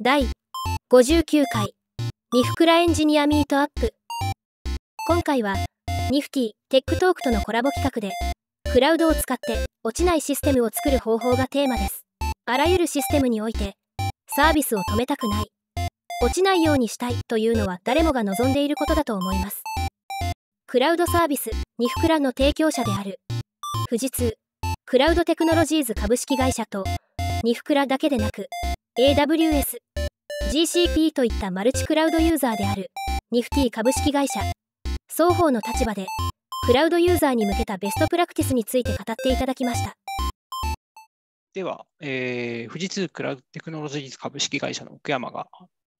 第59回ニフクラエンジニアミートアップ今回はニフティテックトークとのコラボ企画でクラウドを使って落ちないシステムを作る方法がテーマですあらゆるシステムにおいてサービスを止めたくない落ちないようにしたいというのは誰もが望んでいることだと思いますクラウドサービスニフクラの提供者である富士通クラウドテクノロジーズ株式会社とニフクラだけでなく AWS、GCP といったマルチクラウドユーザーであるニフティ株式会社双方の立場でクラウドユーザーに向けたベストプラクティスについて語っていただきましたでは、えー、富士通クラウドテクノロジーズ株式会社の奥山が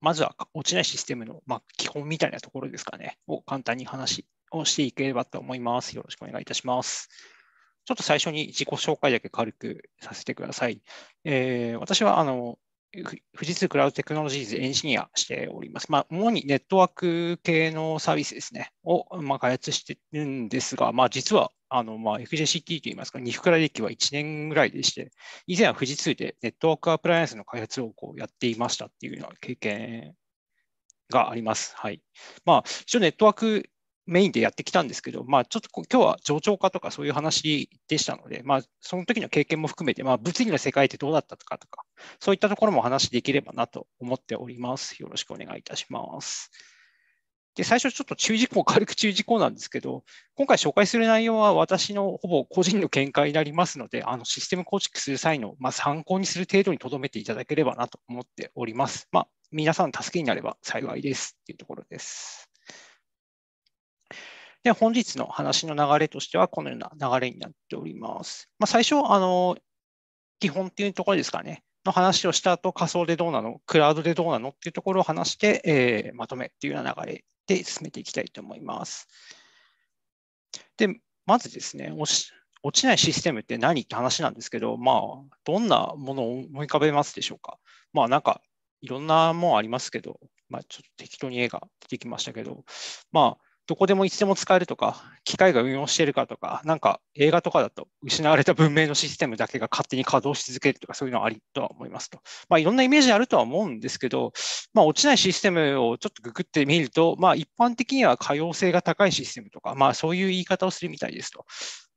まずは落ちないシステムの、まあ、基本みたいなところですかねを簡単に話をしていければと思いますよろしくお願いいたしますちょっと最初に自己紹介だけ軽くさせてください。えー、私はあの富士通クラウドテクノロジーズエンジニアしております。まあ、主にネットワーク系のサービスですね、を、まあ、開発してるんですが、まあ、実は、あの、まあ、FJCT といいますか、二福来歴は1年ぐらいでして、以前は富士通でネットワークアプライアンスの開発をこうやっていましたっていうような経験があります。はい。まあ、一応ネットワークメインでやってきたんですけど、まあ、ちょっと今日は冗長化とかそういう話でしたので、まあ、その時の経験も含めて、まあ、物理の世界ってどうだったとかとか、そういったところも話できればなと思っております。よろしくお願いいたします。で、最初ちょっと注意事項、軽く注意事項なんですけど、今回紹介する内容は私のほぼ個人の見解になりますので、あのシステム構築する際の、まあ、参考にする程度に留めていただければなと思っております。まあ、皆さん助けになれば幸いですっていうところです。で、本日の話の流れとしては、このような流れになっております。まあ、最初、あの、基本っていうところですかね。の話をした後、仮想でどうなの、クラウドでどうなのっていうところを話して、えー、まとめっていうような流れで進めていきたいと思います。で、まずですね、落ちないシステムって何って話なんですけど、まあ、どんなものを思い浮かべますでしょうか。まあ、なんか、いろんなもんありますけど、まあ、ちょっと適当に絵が出てきましたけど、まあ、どこでもいつでも使えるとか、機械が運用しているかとか、なんか映画とかだと失われた文明のシステムだけが勝手に稼働し続けるとか、そういうのはありとは思いますと。まあ、いろんなイメージあるとは思うんですけど、まあ、落ちないシステムをちょっとググってみると、まあ、一般的には可用性が高いシステムとか、まあ、そういう言い方をするみたいですと。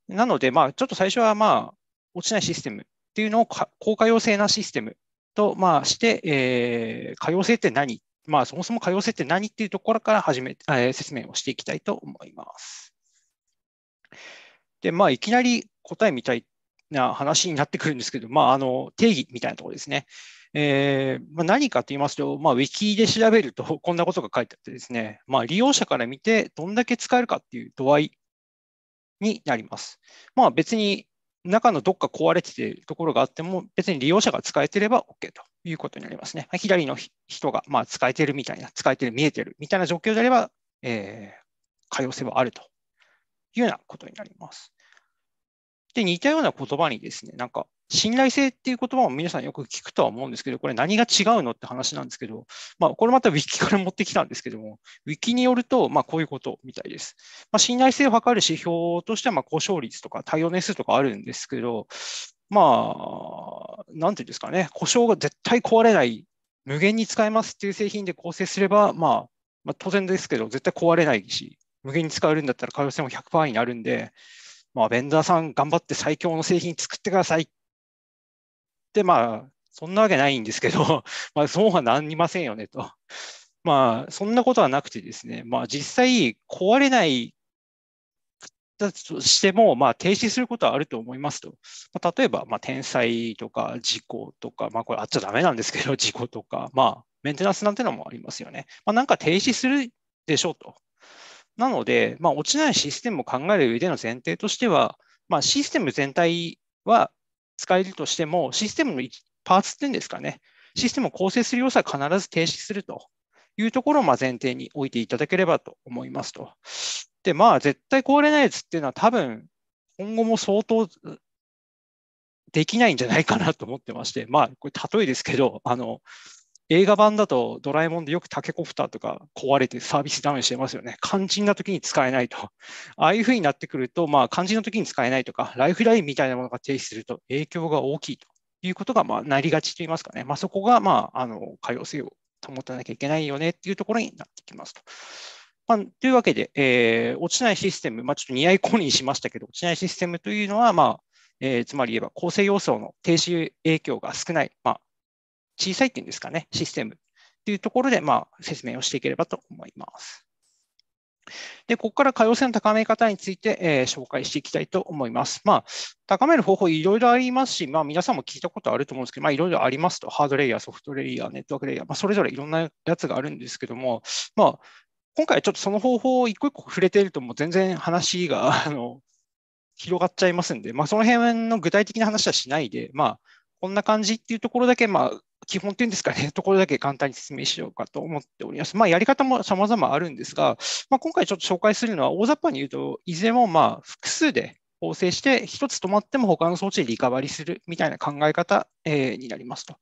なので、まあ、ちょっと最初は、まあ、落ちないシステムっていうのを高可用性なシステムと、まあ、して、えー、可用性って何まあ、そもそも可用性って何っていうところから始め、えー、説明をしていきたいと思います。で、まあ、いきなり答えみたいな話になってくるんですけど、まあ、あの定義みたいなところですね。えーまあ、何かと言いますと、まあ、ウィキで調べると こんなことが書いてあってですね、まあ、利用者から見てどんだけ使えるかっていう度合いになります。まあ、別に中のどっか壊れててるところがあっても、別に利用者が使えてれば OK と。いうことになりますね。左の人がまあ使えてるみたいな、使えてる、見えてるみたいな状況であれば、えー、可用性はあるというようなことになります。で、似たような言葉にですね、なんか、信頼性っていう言葉を皆さんよく聞くとは思うんですけど、これ何が違うのって話なんですけど、まあ、これまた Wiki から持ってきたんですけども、Wiki によると、まあ、こういうことみたいです。まあ、信頼性を測る指標としては、まあ、交渉率とか対応年数とかあるんですけど、まあ、なんていうんですかね、故障が絶対壊れない、無限に使えますっていう製品で構成すれば、まあ、まあ、当然ですけど、絶対壊れないし、無限に使えるんだったら可能性も100%になるんで、まあ、ベンダーさん頑張って最強の製品作ってくださいって、まあ、そんなわけないんですけど、まあ、そうはなりませんよねと。まあ、そんなことはなくてですね、まあ、実際壊れないだとしても、まあ、停止することはあると思いますと。まあ、例えば、まあ、天災とか事故とか、まあ、これあっちゃダメなんですけど、事故とか、まあ、メンテナンスなんてのもありますよね。まあ、なんか停止するでしょうと。なので、まあ、落ちないシステムを考える上での前提としては、まあ、システム全体は使えるとしても、システムのパーツっていうんですかね、システムを構成する要素は必ず停止するというところをま前提に置いていただければと思いますと。で、まあ、絶対壊れないやつっていうのは多分、今後も相当できないんじゃないかなと思ってまして、まあ、これ例えですけど、あの、映画版だとドラえもんでよくタケコプターとか壊れてサービスダウンしてますよね。肝心な時に使えないと。ああいうふうになってくると、まあ肝心な時に使えないとか、ライフラインみたいなものが停止すると影響が大きいということが、まあなりがちと言いますかね。まあそこが、まあ、あの、可用性を保たなきゃいけないよねっていうところになってきますと。まあ、というわけで、えー、落ちないシステム、まあ、ちょっと似合い子にしましたけど、落ちないシステムというのは、まあえー、つまり言えば構成要素の停止影響が少ない、まあ、小さいっていうんですかね、システムというところで、まあ、説明をしていければと思います。で、ここから可用性の高め方について、えー、紹介していきたいと思います。まあ、高める方法いろいろありますし、まあ、皆さんも聞いたことあると思うんですけど、まあ、いろいろありますと、ハードレイヤー、ソフトレイヤー、ネットワークレイヤー、まあ、それぞれいろんなやつがあるんですけども、まあ、今回ちょっとその方法を一個一個触れてるともう全然話が あの広がっちゃいますんで、まあ、その辺の具体的な話はしないで、まあ、こんな感じっていうところだけ、まあ、基本っていうんですかね、ところだけ簡単に説明しようかと思っております。まあ、やり方も様々あるんですが、まあ、今回ちょっと紹介するのは、大雑把に言うと、いずれもまあ複数で構成して、1つ止まっても他の装置でリカバリするみたいな考え方、えー、になりますと。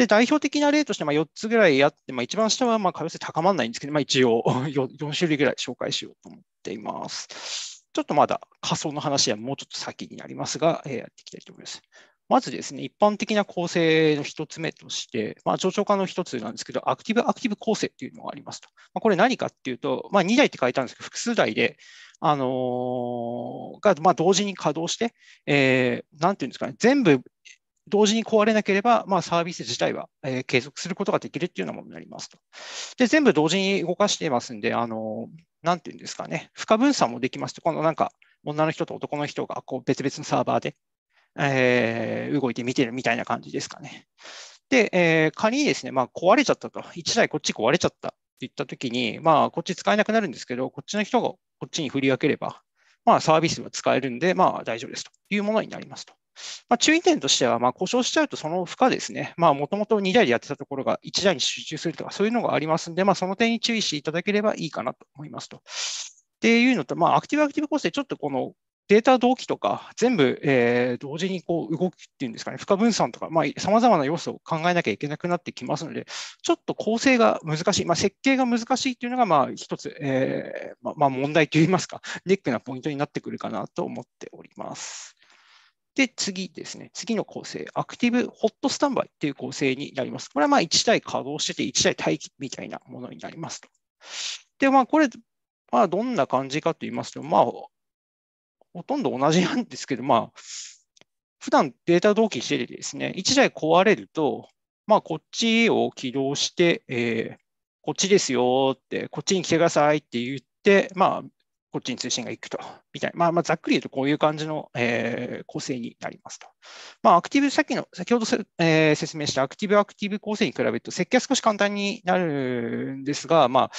で、代表的な例としてまあ4つぐらいあって、まあ、一番下はまあ可能性高まらないんですけど、まあ、一応4 種類ぐらい紹介しようと思っています。ちょっとまだ仮想の話はもうちょっと先になりますが、えー、やっていきたいと思います。まずですね、一般的な構成の1つ目として、まあ、上長化の1つなんですけど、アクティブ・アクティブ構成っていうのがありますと。まあ、これ何かっていうと、まあ、2台って書いてあるんですけど、複数台で、あのー、が、ま同時に稼働して、えー、ていうんですかね、全部同時に壊れなければ、まあ、サービス自体は、えー、継続することができるっていうようなものになりますと。で、全部同時に動かしていますんで、あの、なんていうんですかね、負荷分散もできますと、今度なんか、女の人と男の人がこう別々のサーバーで、えー、動いて見てるみたいな感じですかね。で、えー、仮にですね、まあ、壊れちゃったと、1台こっち壊れちゃったっていったときに、まあ、こっち使えなくなるんですけど、こっちの人がこっちに振り分ければ、まあ、サービスは使えるんで、まあ、大丈夫ですというものになりますと。まあ、注意点としては、まあ、故障しちゃうとその負荷ですね、もともと2台でやってたところが1台に集中するとか、そういうのがありますんで、まあ、その点に注意していただければいいかなと思いますと。っていうのと、まあ、アクティブアクティブ構成、ちょっとこのデータ同期とか、全部、えー、同時にこう動くっていうんですかね、負荷分散とか、さまざ、まな要素を考えなきゃいけなくなってきますので、ちょっと構成が難しい、まあ、設計が難しいというのが、まあ、一つ、えーまあ、問題といいますか、ネックなポイントになってくるかなと思っております。で、次ですね、次の構成、アクティブホットスタンバイという構成になります。これはまあ1台稼働してて、1台待機みたいなものになりますと。で、まあ、これ、まあ、どんな感じかと言いますと、まあ、ほとんど同じなんですけど、まあ、普段データ同期しててですね、1台壊れると、まあ、こっちを起動して、えー、こっちですよって、こっちに来てくださいって言って、まあ、こっちに通信が行くと、みたいな、まあ、まあ、ざっくり言うとこういう感じの、えー、構成になりますと。まあ、アクティブ、の、先ほどえー、説明したアクティブ、アクティブ構成に比べると、設計は少し簡単になるんですが、まあ、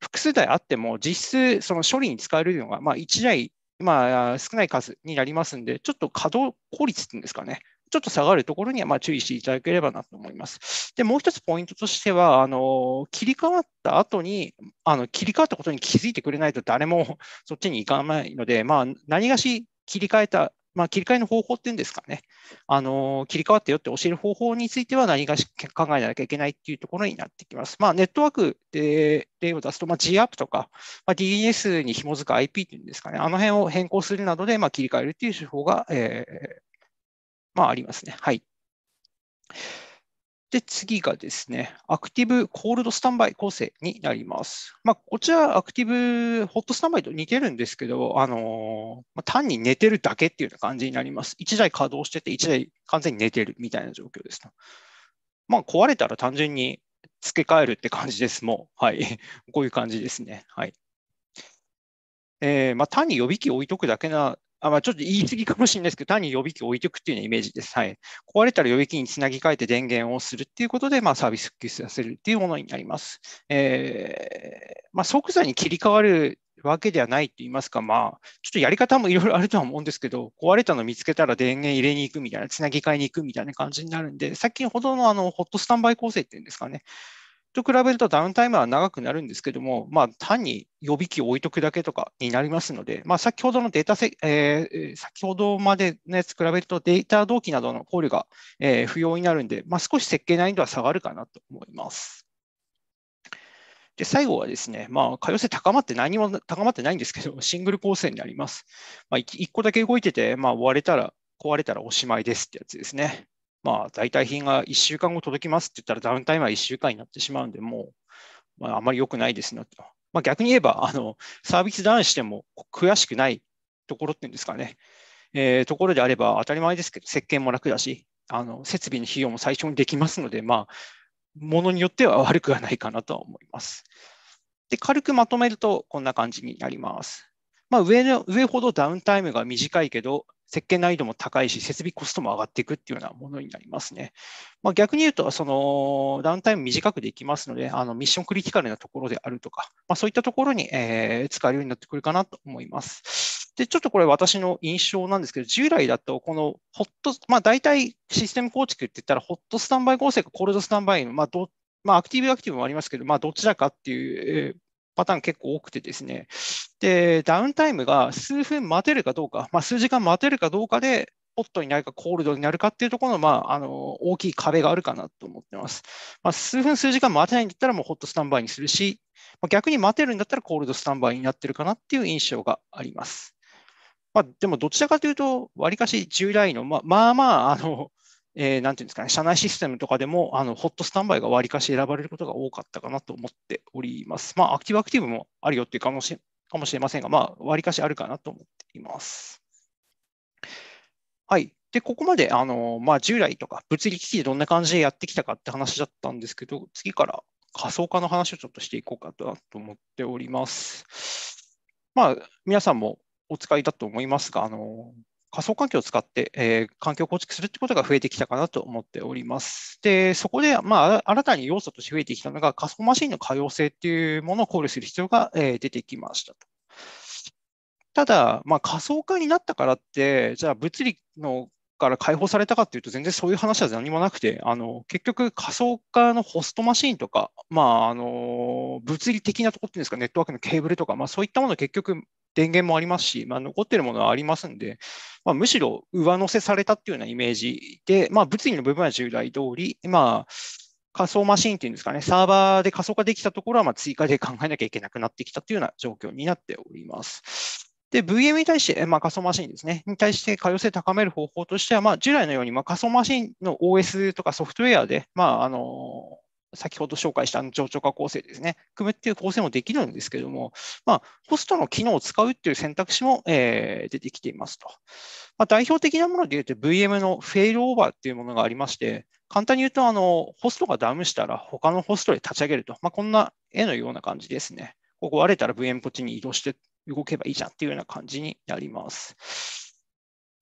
複数台あっても、実質、その処理に使えるのが、まあ、1台、まあ、少ない数になりますんで、ちょっと稼働効率っていうんですかね、ちょっと下がるところにはまあ注意していただければなと思います。で、もう一つポイントとしては、あの切り替わった後にあの切り替わったことに気づいてくれないと誰もそっちに行かないので、まあ、何がし切り替えたまあ、切り替えの方法っていうんですかね、あの切り替わってよって教える方法については何が考えなきゃいけないっていうところになってきます。まあ、ネットワークで例を出すと、まあ、GApp とか、まあ、DNS に紐づく IP っていうんですかね、あの辺を変更するなどで、まあ、切り替えるっていう手法が、えー、まあありますね。はい。で、次がですね、アクティブコールドスタンバイ構成になります。まあ、こちら、アクティブホットスタンバイと似てるんですけど、あのまあ、単に寝てるだけっていうような感じになります。1台稼働してて、1台完全に寝てるみたいな状況です。まあ、壊れたら単純に付け替えるって感じです。もう、はい。こういう感じですね。はい。えーまあ、単に予備機置いとくだけなあまあ、ちょっと言い過ぎかもしれないですけど、単に予備機を置いておくっていうようなイメージです。はい。壊れたら予備機につなぎ替えて電源をするっていうことで、まあ、サービス復旧させるっていうものになります。えー、まあ、即座に切り替わるわけではないって言いますか、まあ、ちょっとやり方もいろいろあるとは思うんですけど、壊れたの見つけたら電源入れに行くみたいな、つなぎ替えに行くみたいな感じになるんで、先ほどのあのホットスタンバイ構成っていうんですかね、と比べるとダウンタイムは長くなるんですけども、まあ、単に予備機を置いとくだけとかになりますので、まあ、先ほどのデータせ、えー、先ほどまでのやつ比べるとデータ同期などの考慮が、えー、不要になるんで、まあ、少し設計難易度は下がるかなと思います。で最後はですね、まあ、可用性高まって何も高まってないんですけど、シングル構成になります。まあ1、個だけ動いてて、まあ、割れたら、壊れたらおしまいですってやつですね。まあ、品が1週間後届きますって言ったら、ダウンタイムは1週間になってしまうんで、もう、まあ、あまり良くないですなと。まあ、逆に言えばあの、サービスダウンしても悔しくないところっていうんですかね、えー、ところであれば当たり前ですけど、設計も楽だし、あの設備の費用も最初にできますので、まあ、ものによっては悪くはないかなと思います。で、軽くまとめるとこんな感じになります。まあ、上の上ほどダウンタイムが短いけど、設計難易度も高いし、設備コストも上がっていくっていうようなものになりますね。まあ、逆に言うと、そのダウンタイム短くできますので、あのミッションクリティカルなところであるとか、まあ、そういったところに、えー、使えるようになってくるかなと思います。で、ちょっとこれ私の印象なんですけど、従来だと、このホット、まあ大体システム構築って言ったら、ホットスタンバイ構成かコールドスタンバイの、まあまあ、アクティブアクティブもありますけど、まあ、どちらかっていうパターン結構多くてですね、で、ダウンタイムが数分待てるかどうか、まあ、数時間待てるかどうかで、ホットになるかコールドになるかっていうところの、まあ、あの大きい壁があるかなと思ってます。まあ、数分、数時間待てないんだったらもうホットスタンバイにするし、まあ、逆に待てるんだったらコールドスタンバイになってるかなっていう印象があります。まあ、でもどちらかというと、わりかし従来の、まあまあ、あのえー、なんていうんですかね、社内システムとかでも、あのホットスタンバイがわりかし選ばれることが多かったかなと思っております。まあ、アクティブアクティブもあるよっていうかもしかもしれませんが、まあ、わりかしあるかなと思っています。はい。で、ここまで、あの、まあ、従来とか物理機器でどんな感じでやってきたかって話だったんですけど、次から仮想化の話をちょっとしていこうかと思っております。まあ、皆さんもお使いだと思いますが、あの、仮想環境を使って、えー、環境構築するってことが増えてきたかなと思っております。で、そこで、まあ、新たに要素として増えてきたのが仮想マシンの可用性っていうものを考慮する必要が、えー、出てきましたと。ただ、まあ、仮想化になったからって、じゃあ物理のから解放されたかっていうと、全然そういう話は何もなくて、あの結局、仮想化のホストマシンとか、まあ、あの物理的なところっていうんですか、ネットワークのケーブルとか、まあ、そういったものを結局、電源もありますし、まあ、残ってるものはありますんで、まあ、むしろ上乗せされたっていうようなイメージで、まあ、物理の部分は従来通り、まあ、仮想マシンっていうんですかね、サーバーで仮想化できたところはま追加で考えなきゃいけなくなってきたというような状況になっております。で、VM に対して、まあ、仮想マシンですね、に対して可用性高める方法としては、まあ、従来のように、まあ、仮想マシンの OS とかソフトウェアで、まあ、あの先ほど紹介した情緒化構成ですね、組むっていう構成もできるんですけども、まあ、ホストの機能を使うっていう選択肢も、えー、出てきていますと。まあ、代表的なもので言うと VM のフェイルオーバーっていうものがありまして、簡単に言うと、あの、ホストがダウンしたら他のホストで立ち上げると、まあ、こんな絵のような感じですね。ここ割れたら VM こっちに移動して動けばいいじゃんっていうような感じになります。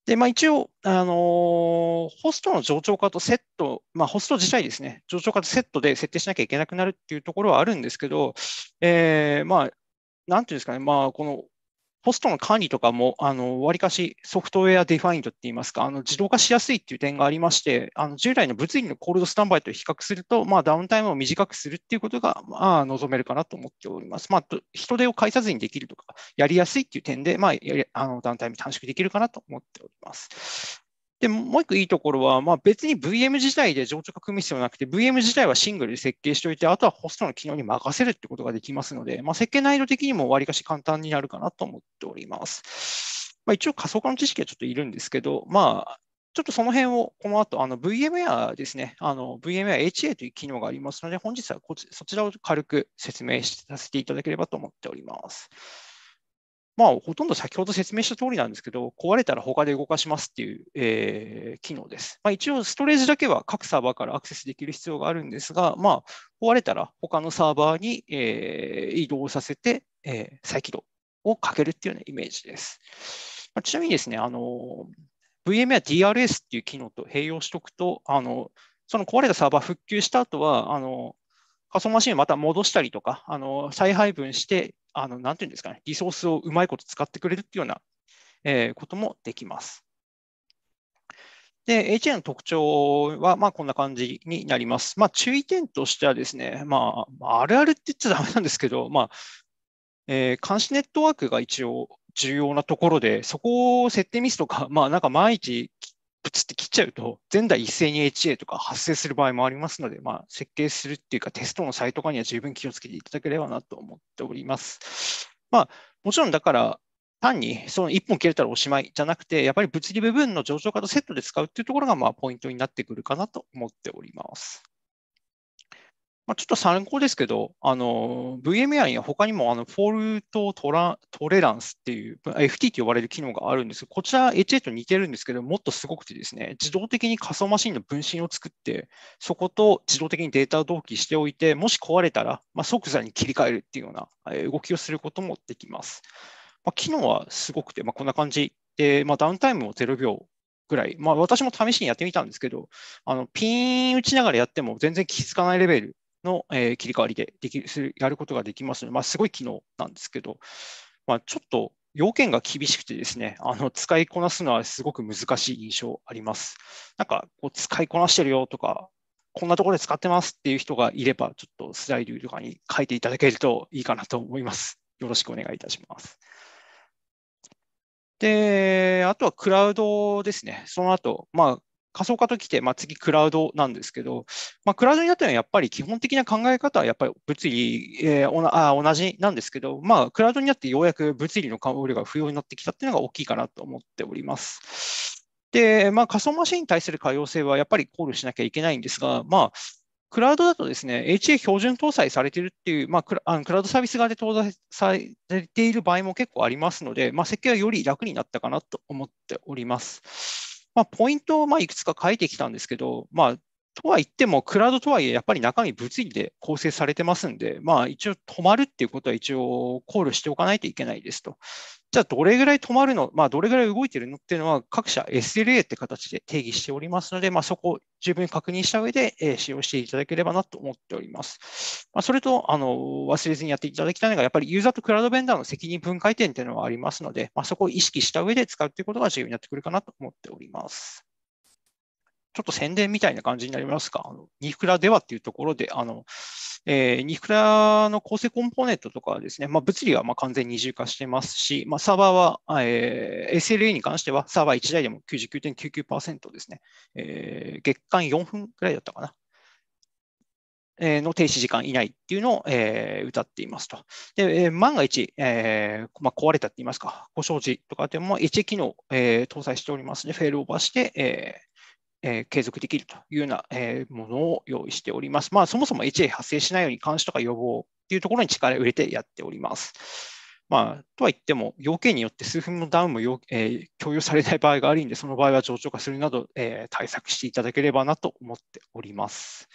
で、まあ、一応、あのホストの冗長化とセット、まあ、ホスト自体ですね、冗長化とセットで設定しなきゃいけなくなるっていうところはあるんですけど、えー、まあ、なんていうんですかね、まあ、このホストの管理とかも、あの、わりかしソフトウェアデファインドって言いますか、あの、自動化しやすいっていう点がありまして、あの、従来の物理のコールドスタンバイと比較すると、まあ、ダウンタイムを短くするっていうことが、まあ、望めるかなと思っております。まあ、人手を介さずにできるとか、やりやすいっていう点で、まあ、あの、ダウンタイム短縮できるかなと思っております。で、もう一個いいところは、まあ、別に VM 自体で情緒化組む必要なくて、VM 自体はシングルで設計しておいて、あとはホストの機能に任せるってことができますので、まあ、設計難易度的にもわりかし簡単になるかなと思っております。まあ、一応仮想化の知識はちょっといるんですけど、まあ、ちょっとその辺をこの後、あの VM やですね、VM や HA という機能がありますので、本日はこそちらを軽く説明させていただければと思っております。まあ、ほとんど先ほど説明した通りなんですけど、壊れたら他で動かしますっていう、えー、機能です。まあ、一応、ストレージだけは各サーバーからアクセスできる必要があるんですが、まあ、壊れたら他のサーバーに、えー、移動させて、えー、再起動をかけるっていうようなイメージです。まあ、ちなみにですね、あの VM や DRS っていう機能と併用しておくと、あのその壊れたサーバー復旧した後は、あの仮想マシンをまた戻したりとか、あの再配分して、あのなんていうんですかね、リソースをうまいこと使ってくれるっていうような、えー、こともできます。で、HA の特徴は、まあ、こんな感じになります。まあ、注意点としてはですね、まあ、あるあるって言っちゃだめなんですけど、まあ、えー、監視ネットワークが一応重要なところで、そこを設定ミスとか、まあ、なんか毎日プツって切っちゃうと、前代一斉に HA とか発生する場合もありますので、まあ、設計するっていうか、テストのサイト化には十分気をつけていただければなと思っております。まあ、もちろんだから、単にその1本切れたらおしまいじゃなくて、やっぱり物理部分の上昇化とセットで使うっていうところがまあポイントになってくるかなと思っております。まあ、ちょっと参考ですけど、あの、VMI には他にも、あの、フォルトトラトレランスっていう、FT と呼ばれる機能があるんですこちら HA と似てるんですけど、もっとすごくてですね、自動的に仮想マシンの分身を作って、そこと自動的にデータを同期しておいて、もし壊れたら、まあ、即座に切り替えるっていうような動きをすることもできます。まあ、機能はすごくて、まあ、こんな感じで、まあ、ダウンタイムも0秒ぐらい、まあ、私も試しにやってみたんですけど、あのピーン打ちながらやっても全然気づかないレベルの、えー、切り替わりでできやることができますので、まあ、すごい機能なんですけど、まあ、ちょっと要件が厳しくてですね、あの使いこなすのはすごく難しい印象あります。なんかこう使いこなしてるよとか、こんなところで使ってますっていう人がいれば、ちょっとスライドとかに書いていただけるといいかなと思います。よろしくお願いいたします。で、あとはクラウドですね。その後、まあ、仮想化ときて、まあ、次クラウドなんですけど、まあ、クラウドになったのはやっぱり基本的な考え方はやっぱり物理、えー、おなあ同じなんですけど、まあ、クラウドになってようやく物理の考慮が不要になってきたっていうのが大きいかなと思っております。で、まあ、仮想マシンに対する可用性はやっぱり考慮しなきゃいけないんですが、まあ、クラウドだとですね、HA 標準搭載されているっていう、まあ、クラあのクラウドサービス側で搭載されている場合も結構ありますので、まあ、設計はより楽になったかなと思っております。まあ、ポイントをまあいくつか書いてきたんですけど、まあ、とは言っても、クラウドとはいえ、やっぱり中身物理で構成されてますんで、まあ、一応止まるっていうことは一応考慮しておかないといけないですと。じゃあどれぐらい止まるの、まあ、どれぐらい動いてるのっていうのは各社 SLA って形で定義しておりますので、まあ、そこを十分確認した上で、え使用していただければなと思っております。まあ、それとあの忘れずにやっていただきたいのが、やっぱりユーザーとクラウドベンダーの責任分解点っていうのはありますので、まあ、そこを意識した上で使うということが重要になってくるかなと思っております。ちょっと宣伝みたいな感じになりますか。あのニフクラではっていうところで、あのえー、インフラの構成コンポーネントとかはですね、まあ、物理はま完全に二重化してますし、まあ、サーバーは、えー、SLA に関してはサーバー1台でも99.99%ですね、えー、月間4分くらいだったかな、の停止時間以内っていうのを、えー、歌っていますと。で、えー、万が一、えー、まあ、壊れたって言いますか、故障時とかでも HA 機能、え搭載しておりますの、ね、で、フェールオーバーして、ええー、継続できるというような、えー、ものを用意しております。まあ、そもそも HA 発生しないように監視とか予防というところに力を入れてやっております。まあ、とは言っても、要件によって数分のダウンも、えー、共有されない場合があるので、その場合は冗長化するなど、え対策していただければなと思っております。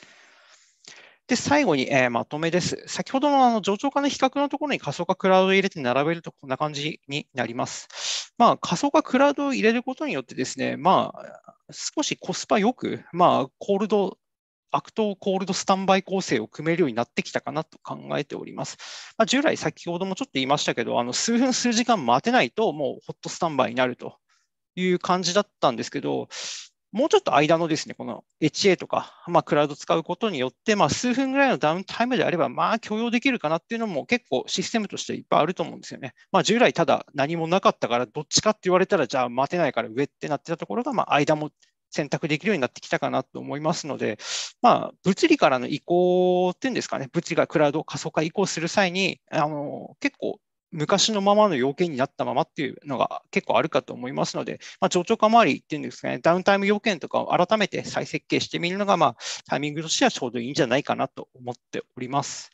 で、最後に、えー、まとめです。先ほどのあの上長化の比較のところに仮想化クラウドを入れて並べるとこんな感じになります。まあ、仮想化クラウドを入れることによってですね、まあ、少しコスパよく、まあ、コールド悪党コールドスタンバイ構成を組めるようになってきたかなと考えております。まあ、従来、先ほどもちょっと言いましたけど、あの数分、数時間待てないと、もうホットスタンバイになるという感じだったんですけど、もうちょっと間のですね、この HA とか、まあ、クラウド使うことによって、まあ、数分ぐらいのダウンタイムであれば、まあ、許容できるかなっていうのも結構システムとしていっぱいあると思うんですよね。まあ、従来ただ何もなかったから、どっちかって言われたら、じゃあ待てないから上ってなってたところが、まあ、間も選択できるようになってきたかなと思いますので、まあ、物理からの移行っていうんですかね、物理がクラウドを仮想化移行する際に、あの結構昔のままの要件になったままっていうのが結構あるかと思いますので、まあ、上長化回りっていうんですかね、ダウンタイム要件とかを改めて再設計してみるのが、まあ、タイミングとしてはちょうどいいんじゃないかなと思っております。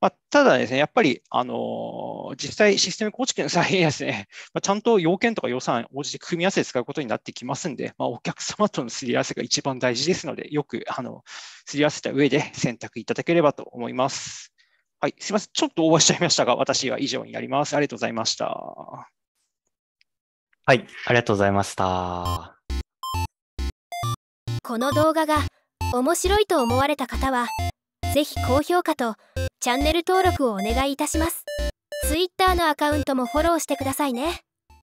まあ、ただですね、やっぱり、あのー、実際システム構築の際にですね、まあ、ちゃんと要件とか予算応じて組み合わせて使うことになってきますんで、まあ、お客様とのすり合わせが一番大事ですので、よく、あの、すり合わせた上で選択いただければと思います。はい、すみません。ちょっと応募しちゃいましたが、私は以上になります。ありがとうございました。はい、ありがとうございました。この動画が面白いと思われた方は、ぜひ高評価とチャンネル登録をお願いいたします。Twitter のアカウントもフォローしてくださいね。